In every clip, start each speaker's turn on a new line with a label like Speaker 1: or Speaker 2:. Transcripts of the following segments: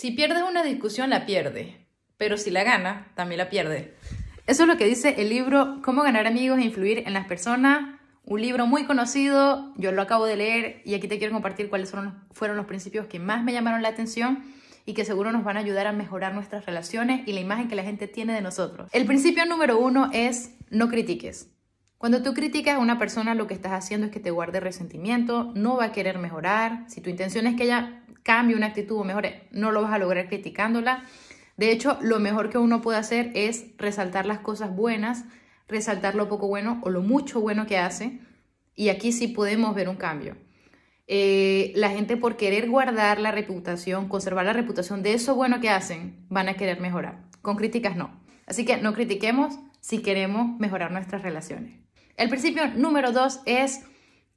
Speaker 1: Si pierdes una discusión, la pierde, pero si la gana, también la pierde. Eso es lo que dice el libro Cómo ganar amigos e influir en las personas, un libro muy conocido, yo lo acabo de leer y aquí te quiero compartir cuáles fueron, fueron los principios que más me llamaron la atención y que seguro nos van a ayudar a mejorar nuestras relaciones y la imagen que la gente tiene de nosotros. El principio número uno es no critiques. Cuando tú criticas a una persona, lo que estás haciendo es que te guarde resentimiento, no va a querer mejorar. Si tu intención es que ella cambio una actitud o mejore, no lo vas a lograr criticándola. De hecho, lo mejor que uno puede hacer es resaltar las cosas buenas, resaltar lo poco bueno o lo mucho bueno que hace. Y aquí sí podemos ver un cambio. Eh, la gente por querer guardar la reputación, conservar la reputación de eso bueno que hacen, van a querer mejorar. Con críticas no. Así que no critiquemos si queremos mejorar nuestras relaciones. El principio número dos es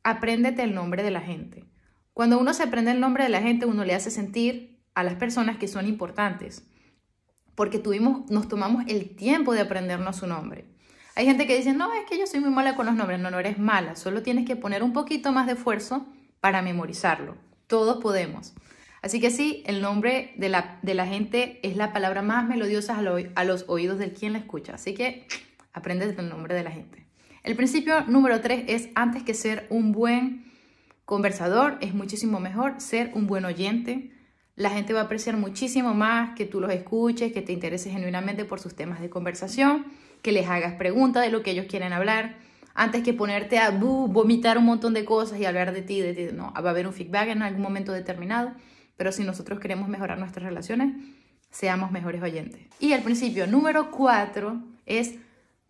Speaker 1: apréndete el nombre de la gente. Cuando uno se aprende el nombre de la gente, uno le hace sentir a las personas que son importantes, porque tuvimos, nos tomamos el tiempo de aprendernos su nombre. Hay gente que dice, no, es que yo soy muy mala con los nombres. No, no eres mala, solo tienes que poner un poquito más de esfuerzo para memorizarlo. Todos podemos. Así que sí, el nombre de la, de la gente es la palabra más melodiosa a, los oídos del quien la escucha. Así que aprende el nombre de la gente. El principio número tres es antes que ser un buen conversador, es muchísimo mejor ser un buen oyente. La gente va a apreciar muchísimo más que tú los escuches, que te intereses genuinamente por sus temas de conversación, que les hagas preguntas de lo que ellos quieren hablar, antes que ponerte a vomitar un montón de cosas y hablar de ti, de ti. No, va a haber un feedback en algún momento determinado, pero si nosotros queremos mejorar nuestras relaciones, seamos mejores oyentes. Y al principio número cuatro es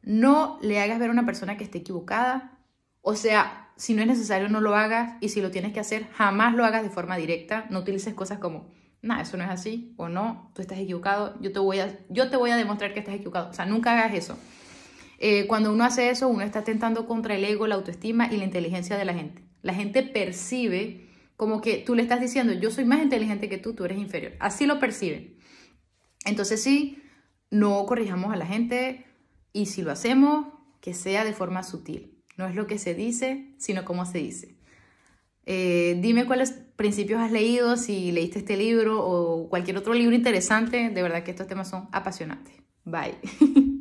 Speaker 1: no le hagas ver a una persona que esté equivocada. O sea, si no es necesario, no lo hagas. Y si lo tienes que hacer, jamás lo hagas de forma directa. No utilices cosas como, nada, eso no es así. O no, tú estás equivocado. Yo te voy a, yo te voy a demostrar que estás equivocado. O sea, nunca hagas eso. Eh, cuando uno hace eso, uno está atentando contra el ego, la autoestima y la inteligencia de la gente. La gente percibe como que tú le estás diciendo, yo soy más inteligente que tú, tú eres inferior. Así lo perciben. Entonces sí, no corrijamos a la gente y si lo hacemos, que sea de forma sutil. No es lo que se dice, sino cómo se dice. Eh, dime cuáles principios has leído, si leíste este libro o cualquier otro libro interesante. De verdad que estos temas son apasionantes. Bye.